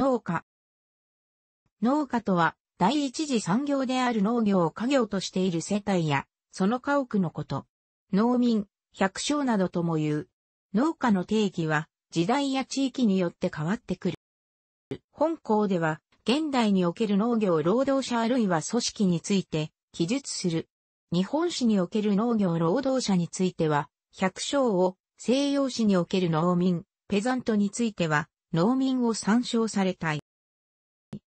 農家。農家とは、第一次産業である農業を家業としている世帯や、その家屋のこと。農民、百姓などとも言う。農家の定義は、時代や地域によって変わってくる。本校では、現代における農業労働者あるいは組織について、記述する。日本史における農業労働者については、百姓を、西洋史における農民、ペザントについては、農民を参照されたい。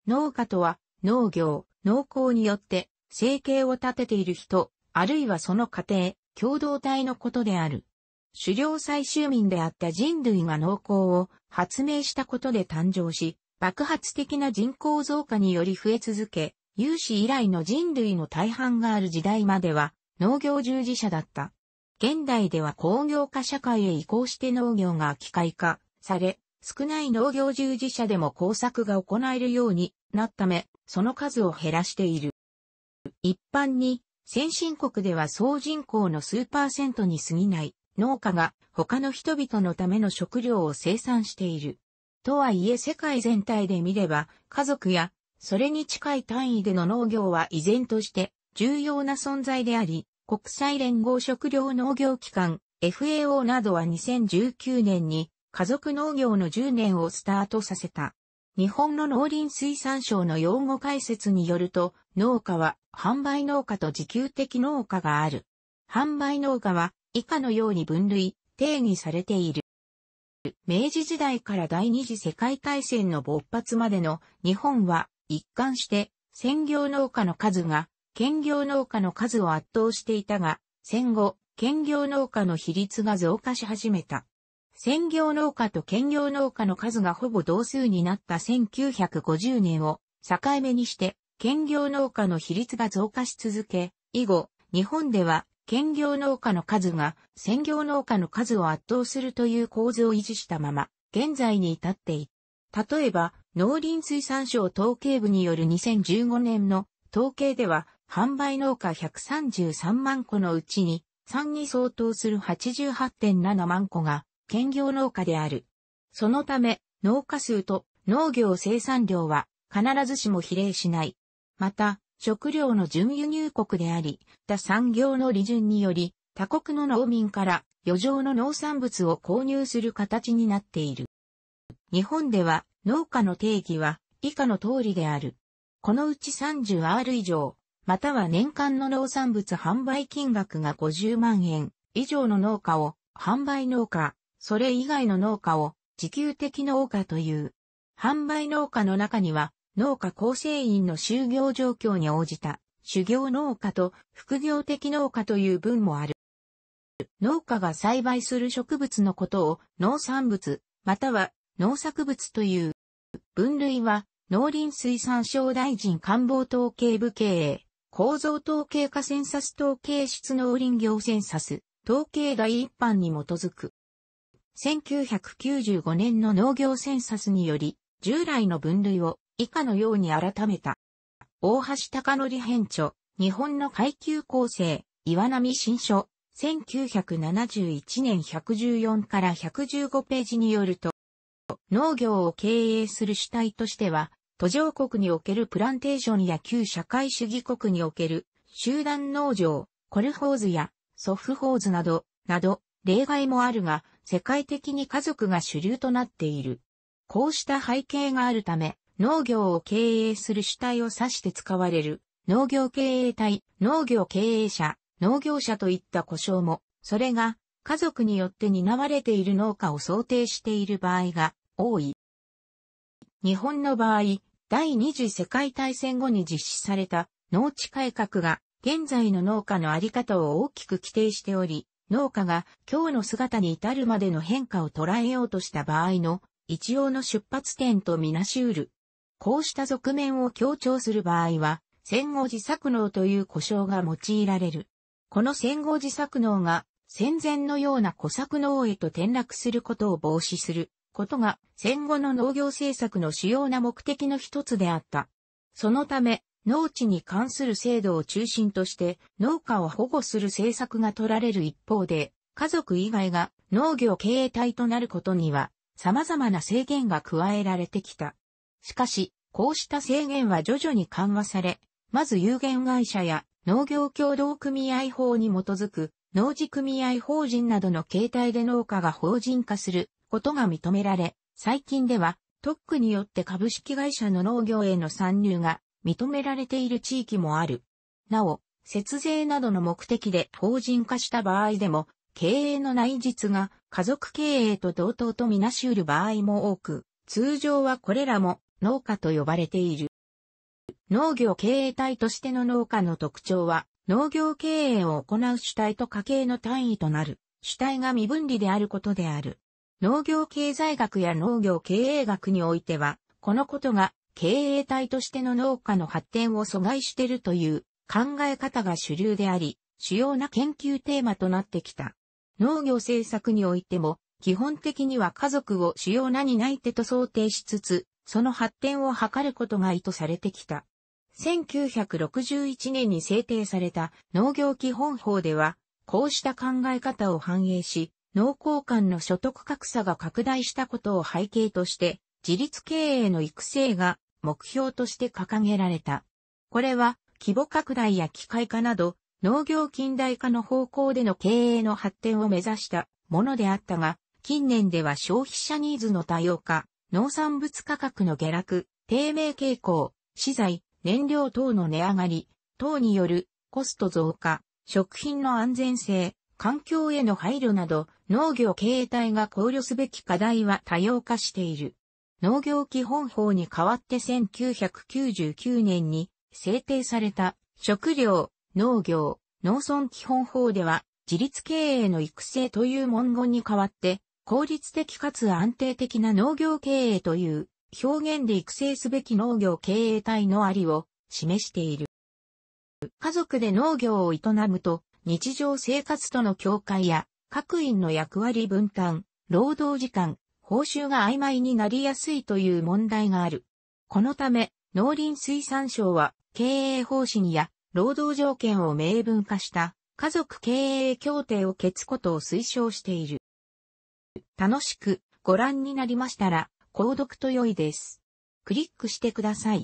農家とは、農業、農耕によって、生計を立てている人、あるいはその家庭、共同体のことである。狩猟採集民であった人類が農耕を発明したことで誕生し、爆発的な人口増加により増え続け、有史以来の人類の大半がある時代までは農業従事者だった。現代では工業化社会へ移行して農業が機械化され、少ない農業従事者でも工作が行えるようになったため、その数を減らしている。一般に、先進国では総人口の数パーセントに過ぎない農家が他の人々のための食料を生産している。とはいえ世界全体で見れば、家族やそれに近い単位での農業は依然として重要な存在であり、国際連合食料農業機関 FAO などは2019年に家族農業の10年をスタートさせた。日本の農林水産省の用語解説によると、農家は販売農家と自給的農家がある。販売農家は以下のように分類、定義されている。明治時代から第二次世界大戦の勃発までの日本は一貫して専業農家の数が兼業農家の数を圧倒していたが、戦後、兼業農家の比率が増加し始めた。専業農家と兼業農家の数がほぼ同数になった1950年を境目にして、兼業農家の比率が増加し続け、以後、日本では兼業農家の数が専業農家の数を圧倒するという構図を維持したまま、現在に至っている。例えば、農林水産省統計部による2015年の統計では、販売農家133万個のうちに、3に相当する88.7万個が兼業農家である。そのため、農家数と農業生産量は必ずしも比例しない。また、食料の準輸入国であり、他産業の利潤により、他国の農民から余剰の農産物を購入する形になっている。日本では農家の定義は以下の通りである。このうち 30R 以上、または年間の農産物販売金額が50万円以上の農家を販売農家、それ以外の農家を自給的農家という。販売農家の中には、農家構成員の就業状況に応じた、修行農家と副業的農家という分もある。農家が栽培する植物のことを農産物、または農作物という。分類は、農林水産省大臣官房統計部経営、構造統計化センサス統計室農林業センサス、統計が一般に基づく。1995年の農業センサスにより、従来の分類を以下のように改めた。大橋隆則編著、日本の階級構成、岩波新書、1971年114から115ページによると、農業を経営する主体としては、途上国におけるプランテーションや旧社会主義国における集団農場、コルホーズやソフホーズなど、など、例外もあるが、世界的に家族が主流となっている。こうした背景があるため、農業を経営する主体を指して使われる、農業経営体、農業経営者、農業者といった故障も、それが家族によって担われている農家を想定している場合が多い。日本の場合、第二次世界大戦後に実施された農地改革が現在の農家のあり方を大きく規定しており、農家が今日の姿に至るまでの変化を捉えようとした場合の一応の出発点とみなしうる。こうした側面を強調する場合は、戦後自作農という故障が用いられる。この戦後自作農が戦前のような小作農へと転落することを防止することが戦後の農業政策の主要な目的の一つであった。そのため、農地に関する制度を中心として農家を保護する政策が取られる一方で、家族以外が農業経営体となることには様々な制限が加えられてきた。しかし、こうした制限は徐々に緩和され、まず有限会社や農業協同組合法に基づく農事組合法人などの形態で農家が法人化することが認められ、最近では特区によって株式会社の農業への参入が認められている地域もある。なお、節税などの目的で法人化した場合でも、経営の内実が家族経営と同等とみなし得る場合も多く、通常はこれらも農家と呼ばれている。農業経営体としての農家の特徴は、農業経営を行う主体と家計の単位となる、主体が未分離であることである。農業経済学や農業経営学においては、このことが経営体としての農家の発展を阻害しているという考え方が主流であり、主要な研究テーマとなってきた。農業政策においても、基本的には家族を主要な担い手と想定しつつ、その発展を図ることが意図されてきた。1961年に制定された農業基本法では、こうした考え方を反映し、農耕間の所得格差が拡大したことを背景として、自立経営の育成が目標として掲げられた。これは規模拡大や機械化など農業近代化の方向での経営の発展を目指したものであったが、近年では消費者ニーズの多様化、農産物価格の下落、低迷傾向、資材、燃料等の値上がり、等によるコスト増加、食品の安全性、環境への配慮など農業経営体が考慮すべき課題は多様化している。農業基本法に代わって1999年に制定された食料、農業、農村基本法では自立経営の育成という文言に代わって効率的かつ安定的な農業経営という表現で育成すべき農業経営体のありを示している。家族で農業を営むと日常生活との境界や各員の役割分担、労働時間、報酬が曖昧になりやすいという問題がある。このため、農林水産省は経営方針や労働条件を明文化した家族経営協定を決ことを推奨している。楽しくご覧になりましたら、購読と良いです。クリックしてください。